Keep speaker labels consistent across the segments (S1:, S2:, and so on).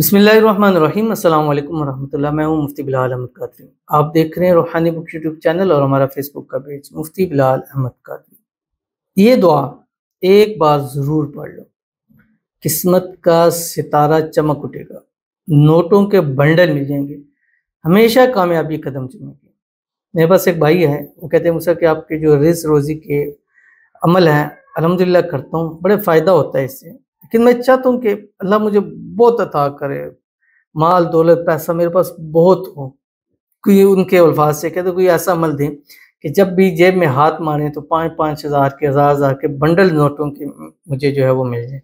S1: بسم اللہ الرحمن الرحیم السلام علیکم ورحمۃ اللہ میں ہوں مفتی بلال احمد قادری آپ دیکھ رہے ہیں روحانی بک یوٹیوب چینل اور ہمارا فیس بک کا پیج مفتی بلال احمد قادری یہ دعا ایک بار ضرور پڑھ لو قسمت کا ستارہ چمک اٹھے گا نوٹوں کے بنڈل مل جائیں گے ہمیشہ کامیابی قدم چمیں گے میرے پاس ایک بھائی ہے وہ کہتے ہیں مجھ کہ آپ کے جو رز روزی کے عمل ہیں الحمدللہ کرتا ہوں بڑے فائدہ ہوتا ہے اس سے لیکن میں چاہتا ہوں کہ اللہ مجھے بہت عطا کرے مال دولت پیسہ میرے پاس بہت ہو کوئی ان کے الفاظ سے کہتے کوئی ایسا عمل دیں کہ جب بھی جیب میں ہاتھ ماریں تو پانچ پانچ ہزار کے ہزار ہزار کے بنڈل نوٹوں کے مجھے جو ہے وہ مل جائے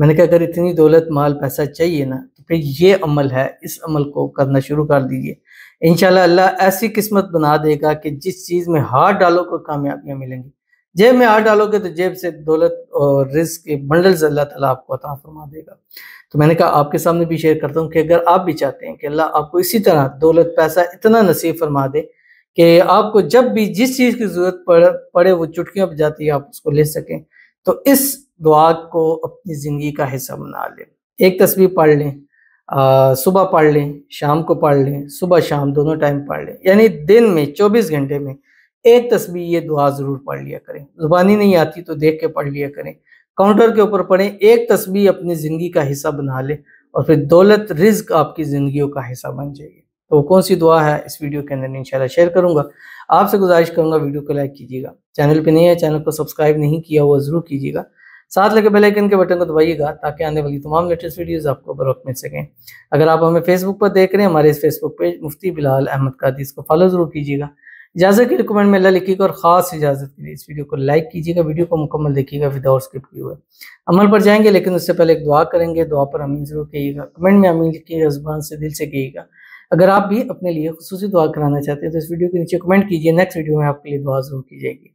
S1: میں نے کہا اگر اتنی دولت مال پیسہ چاہیے نا تو پھر یہ عمل ہے اس عمل کو کرنا شروع کر دیجیے انشاءاللہ اللہ ایسی قسمت بنا دے گا کہ جس چیز میں ہاتھ ڈالو کو کامیابیاں ملیں گی جیب میں ہاتھ ڈالو گے تو جیب سے دولت اور رزق کے بنڈلز اللہ تعالیٰ آپ کو عطا فرما دے گا تو میں نے کہا آپ کے سامنے بھی شیئر کرتا ہوں کہ اگر آپ بھی چاہتے ہیں کہ اللہ آپ کو اسی طرح دولت پیسہ اتنا نصیب فرما دے کہ آپ کو جب بھی جس چیز کی ضرورت پڑے وہ چٹکیوں پہ جاتی ہے آپ اس کو لے سکیں تو اس دعا کو اپنی زندگی کا حصہ بنا لیں ایک تصویر پڑھ لیں صبح پڑھ لیں شام کو پڑھ لیں صبح شام دونوں ٹائم پڑھ لیں یعنی دن میں چوبیس گھنٹے میں ایک تسبیح یہ دعا ضرور پڑھ لیا کریں زبانی نہیں آتی تو دیکھ کے پڑھ لیا کریں کاؤنٹر کے اوپر پڑھیں ایک تسبیح اپنی زندگی کا حصہ بنا لے اور پھر دولت رزق آپ کی زندگیوں کا حصہ بن جائے گی تو وہ کون سی دعا ہے اس ویڈیو کے اندر انشاءاللہ شیئر کروں گا آپ سے گزارش کروں گا ویڈیو کو لائک کیجیے گا چینل پہ نہیں ہے چینل کو سبسکرائب نہیں کیا ہوا ضرور کیجیے گا ساتھ لگے آئکن کے بٹن کو دبائیے گا تاکہ آنے والی تمام لیٹسٹ ویڈیوز آپ کو بروقت مل سکیں اگر آپ ہمیں فیس بک پر دیکھ رہے ہیں ہمارے اس Facebook page Mufti Bilal Ahmad Qadri اس کو فالو ضرور کیجیے گا اجازت کی لیے میں اللہ لکھیے گا اور خاص اجازت کے لیے اس ویڈیو کو لائک کیجیے گا ویڈیو کو مکمل دیکھیے گا اسکپ کی ہوئے عمل پر جائیں گے لیکن اس سے پہلے ایک دعا کریں گے دعا پر امین ضرور کہیے گا کمنٹ میں امین لکھیے زبان سے دل سے کہیے گا اگر آپ بھی اپنے لیے خصوصی دعا کرانا چاہتے ہیں تو اس ویڈیو کے نیچے کمنٹ کیجیے نیکسٹ ویڈیو میں آپ کے لیے دعا ضرور کی جائے گی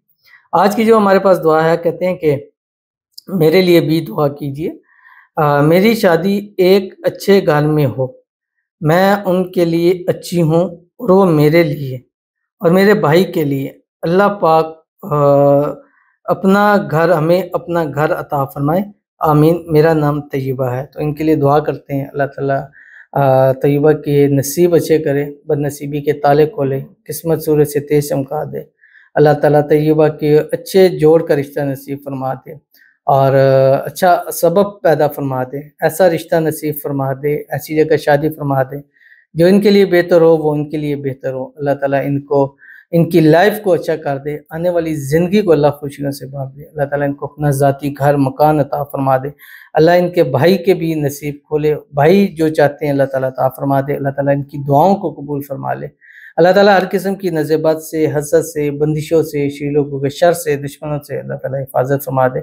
S1: آج کی جو ہمارے پاس دعا ہے کہتے ہیں کہ میرے لیے بھی دعا کیجیے میری شادی ایک اچھے گان میں ہو میں ان کے لیے اچھی ہوں اور وہ میرے لیے اور میرے بھائی کے لیے اللہ پاک اپنا گھر ہمیں اپنا گھر عطا فرمائے آمین میرا نام طیبہ ہے تو ان کے لیے دعا کرتے ہیں اللہ تعالیٰ طیبہ کے نصیب اچھے کرے بد نصیبی کے تالے کھولے قسمت سورج سے تیز چمکا دے اللہ تعالیٰ طیبہ کے اچھے جوڑ کا رشتہ نصیب فرما دے اور اچھا سبب پیدا فرما دے ایسا رشتہ نصیب فرما دے ایسی جگہ شادی فرما دے جو ان کے لیے بہتر ہو وہ ان کے لیے بہتر ہو اللہ تعالیٰ ان کو ان کی لائف کو اچھا کر دے آنے والی زندگی کو اللہ خوشیوں سے بھاگ دے اللہ تعالیٰ ان کو اپنا ذاتی گھر مکان عطا فرما دے اللہ ان کے بھائی کے بھی نصیب کھولے بھائی جو چاہتے ہیں اللہ تعالیٰ عطا فرما دے اللہ تعالیٰ ان کی دعاؤں کو قبول فرما لے اللہ تعالیٰ ہر قسم کی نصبت سے حسد سے بندشوں سے شیلوں کو شر سے دشمنوں سے اللہ تعالیٰ حفاظت فرما دے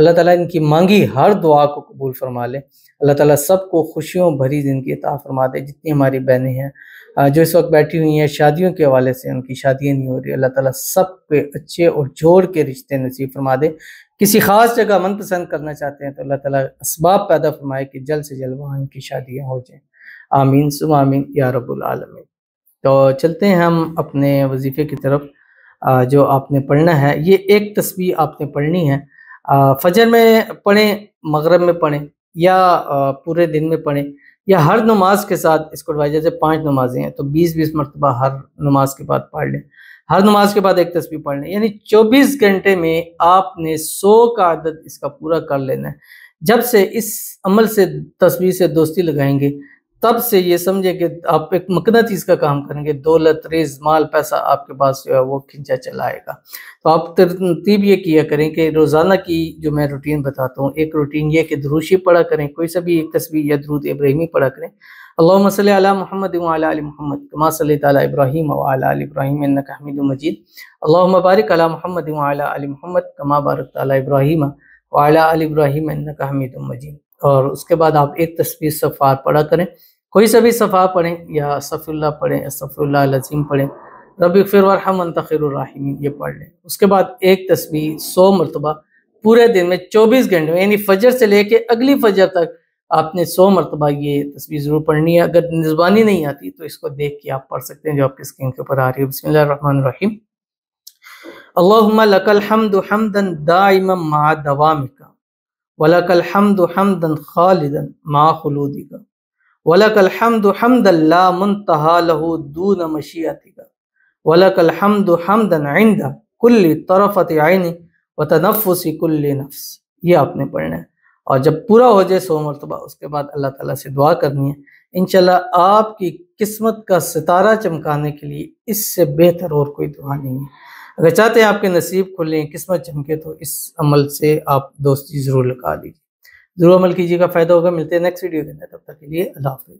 S1: اللہ تعالیٰ ان کی مانگی ہر دعا کو قبول فرما لے اللہ تعالیٰ سب کو خوشیوں بھری زندگی کی فرما دے جتنی ہماری بہنیں ہیں جو اس وقت بیٹھی ہوئی ہیں شادیوں کے حوالے سے ان کی شادیاں نہیں ہو رہی اللہ تعالیٰ سب کے اچھے اور جوڑ کے رشتے نصیب فرما دے کسی خاص جگہ من پسند کرنا چاہتے ہیں تو اللہ تعالیٰ اسباب پیدا فرمائے کہ جلد سے جلد وہاں ان کی شادیاں ہو جائیں آمین سم آمین یا رب العالمین تو چلتے ہیں ہم اپنے وظیفے کی طرف جو آپ نے پڑھنا ہے یہ ایک تسبیح آپ نے پڑھنی ہے فجر میں پڑھیں مغرب میں پڑھیں یا پورے دن میں پڑھیں یا ہر نماز کے ساتھ اس کو جیسے پانچ نمازیں ہیں تو بیس بیس مرتبہ ہر نماز کے بعد پڑھ لیں ہر نماز کے بعد ایک تسبیح پڑھ لیں یعنی چوبیس گھنٹے میں آپ نے سو کا عدد اس کا پورا کر لینا ہے جب سے اس عمل سے تسبیح سے دوستی لگائیں گے تب سے یہ سمجھے کہ آپ ایک مقد کا کام کریں گے دولت ریز مال پیسہ آپ کے پاس جو ہے وہ کھنچا چلائے گا تو آپ ترتیب یہ کیا کریں کہ روزانہ کی جو میں روٹین بتاتا ہوں ایک روٹین یہ کہ دروشی پڑھا کریں کوئی سا بھی ایک تصویر یا درود ابراہیمی پڑھا کریں اللہ صلی علی محمد و علی محمد کما صلی اللہ تعالیٰ ابراہیم علی ابراہیم النک حمید مجید اللہم مبارک علی محمد و علی محمد کما بارک تعالی ابراہیم و علی ابراہیم النّ حمید مجید اور اس کے بعد آپ ایک تصویر صفار پڑھا کریں کوئی سا بھی صفحہ پڑھیں یا صفی اللہ پڑھیں صفی اللہ العظیم پڑھیں رب ورحم انتخر الرحیمین یہ پڑھ لیں اس کے بعد ایک تسبیح سو مرتبہ پورے دن میں چوبیس گھنٹے میں یعنی فجر سے لے کے اگلی فجر تک آپ نے سو مرتبہ یہ تسبیح ضرور پڑھنی ہے اگر نزبانی نہیں آتی تو اس کو دیکھ کے آپ پڑھ سکتے ہیں جو آپ کے اسکرین کے اوپر آ رہی ہے بسم اللہ الرحمن الرحیم اللہم الحمد الحمد حمدا حمدا دائما مع مع خالدا ولک ولک الحمد الحمد حمد منتہا دون عند کل کل نفس یہ آپ نے پڑھنا ہے اور جب پورا ہو جائے سو مرتبہ اس کے بعد اللہ تعالیٰ سے دعا کرنی ہے انشاءاللہ آپ کی قسمت کا ستارہ چمکانے کے لیے اس سے بہتر اور کوئی دعا نہیں ہے اگر چاہتے ہیں آپ کے نصیب کھلیں قسمت چمکے تو اس عمل سے آپ دوستی ضرور لگا لیجیے ضرور عمل کیجیے گا فائدہ ہوگا ملتے ہیں نیکسٹ ویڈیو اندر تب تک کے لیے اللہ حافظ